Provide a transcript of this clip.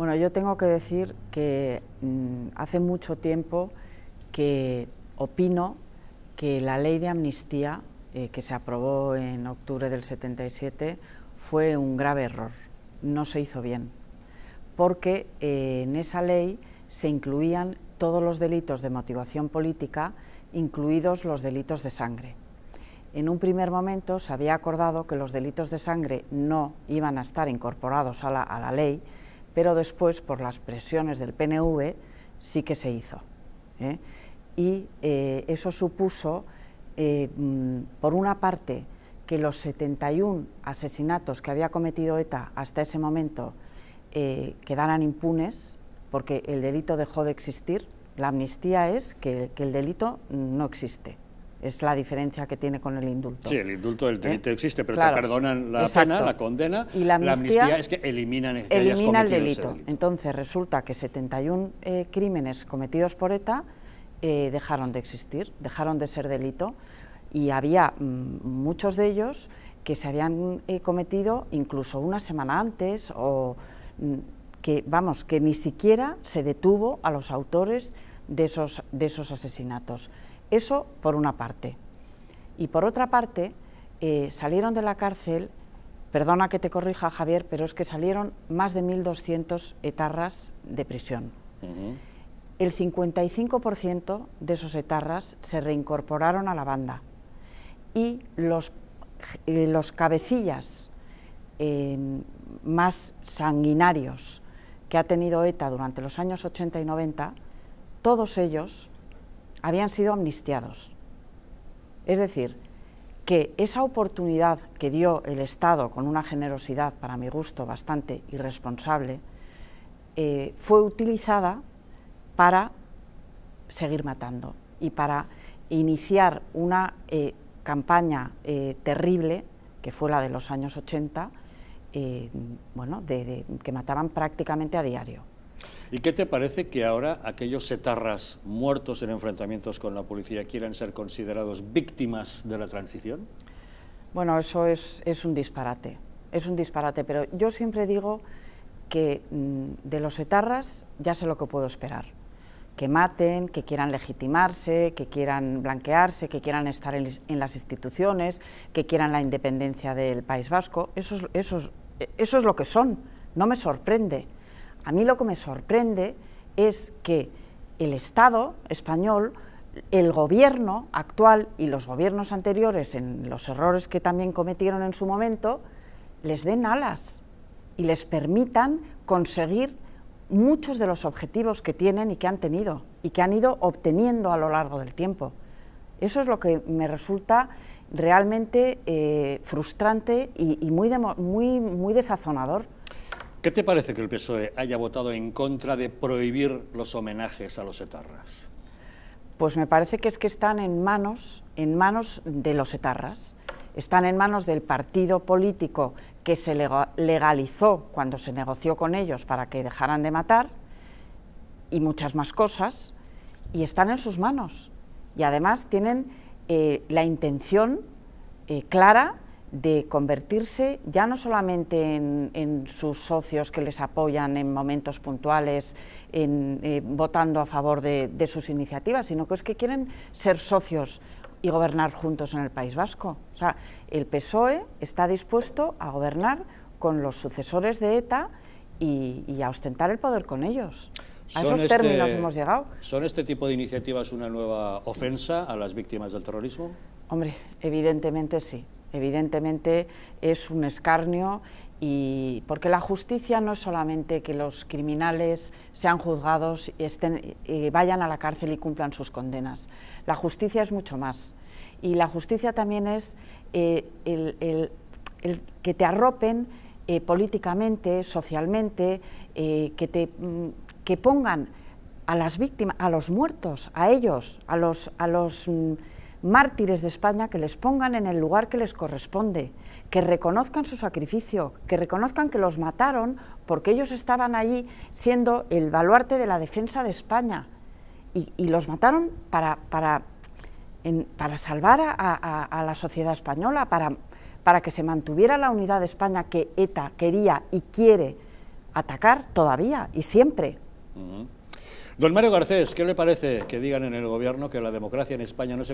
Bueno, yo tengo que decir que mm, hace mucho tiempo que opino que la ley de amnistía eh, que se aprobó en octubre del 77 fue un grave error, no se hizo bien, porque eh, en esa ley se incluían todos los delitos de motivación política, incluidos los delitos de sangre. En un primer momento se había acordado que los delitos de sangre no iban a estar incorporados a la ley, pero después, por las presiones del PNV, sí que se hizo. ¿eh? Y eh, eso supuso, eh, mm, por una parte, que los 71 asesinatos que había cometido ETA hasta ese momento quedaran impunes, porque el delito dejó de existir. La amnistía es que el delito no existe es la diferencia que tiene con el indulto. Sí, el indulto del delito ¿Eh? existe, pero te perdonan la pena, la condena. Y la amnistía, es que eliminan elimina el delito. Entonces resulta que 71 eh, crímenes cometidos por ETA eh, dejaron de existir, dejaron de ser delito y había mm, muchos de ellos que se habían cometido incluso una semana antes o mm, que vamos que ni siquiera se detuvo a los autores de esos, de esos asesinatos. Eso por una parte. Y por otra parte, eh, salieron de la cárcel, perdona que te corrija Javier, pero es que salieron más de 1.200 etarras de prisión. El 55% de esos etarras se reincorporaron a la banda y los, eh, cabecillas eh, más sanguinarios que ha tenido ETA durante los años 80 y 90, todos ellos habían sido amnistiados. Es decir, que esa oportunidad que dio el Estado con una generosidad, para mi gusto, bastante irresponsable, eh, fue utilizada para seguir matando y para iniciar una eh, campaña eh, terrible, que fue la de los años 80, bueno, de, que mataban prácticamente a diario. ¿Y qué te parece que ahora aquellos setarras muertos en enfrentamientos con la policía quieran ser considerados víctimas de la transición? Bueno, eso es, es un disparate, es un disparate, pero yo siempre digo que mm, de los etarras ya sé lo que puedo esperar. Que maten, que quieran legitimarse, que quieran blanquearse, que quieran estar en, las instituciones, que quieran la independencia del País Vasco. Eso es, eso, es, eso es lo que son, no me sorprende. A mí lo que me sorprende es que el Estado español, el gobierno actual y los gobiernos anteriores, en los errores que también cometieron en su momento, les den alas y les permitan conseguir muchos de los objetivos que tienen y que han tenido y que han ido obteniendo a lo largo del tiempo. Eso es lo que me resulta realmente eh, frustrante y, muy, muy desazonador. ¿Qué te parece que el PSOE haya votado en contra de prohibir los homenajes a los etarras? Pues me parece que es que están en manos, en manos de los etarras, están en manos del partido político que se legalizó cuando se negoció con ellos para que dejaran de matar y muchas más cosas, y están en sus manos. Y además tienen eh, la intención eh, clara de convertirse ya no solamente en, sus socios que les apoyan en momentos puntuales, en, eh, votando a favor de, sus iniciativas, sino que es que quieren ser socios y gobernar juntos en el País Vasco. O sea, el PSOE está dispuesto a gobernar con los sucesores de ETA y, a ostentar el poder con ellos. A esos este términos hemos llegado. ¿Son este tipo de iniciativas una nueva ofensa a las víctimas del terrorismo? Hombre, evidentemente sí evidentemente es un escarnio y porque la justicia no es solamente que los criminales sean juzgados y estén, vayan a la cárcel y cumplan sus condenas. La justicia es mucho más. Y la justicia también es eh, el, que te arropen eh, políticamente, socialmente, eh, que, te, mm, que pongan a las víctimas, a los muertos, a ellos, a los... A los mm, mártires de España que les pongan en el lugar que les corresponde, que reconozcan su sacrificio, que reconozcan que los mataron porque ellos estaban allí siendo el baluarte de la defensa de España y, los mataron para, para, para salvar a, la sociedad española, para, para que se mantuviera la unidad de España que ETA quería y quiere atacar todavía y siempre. Don Mario Garcés, ¿qué le parece que digan en el gobierno que la democracia en España no se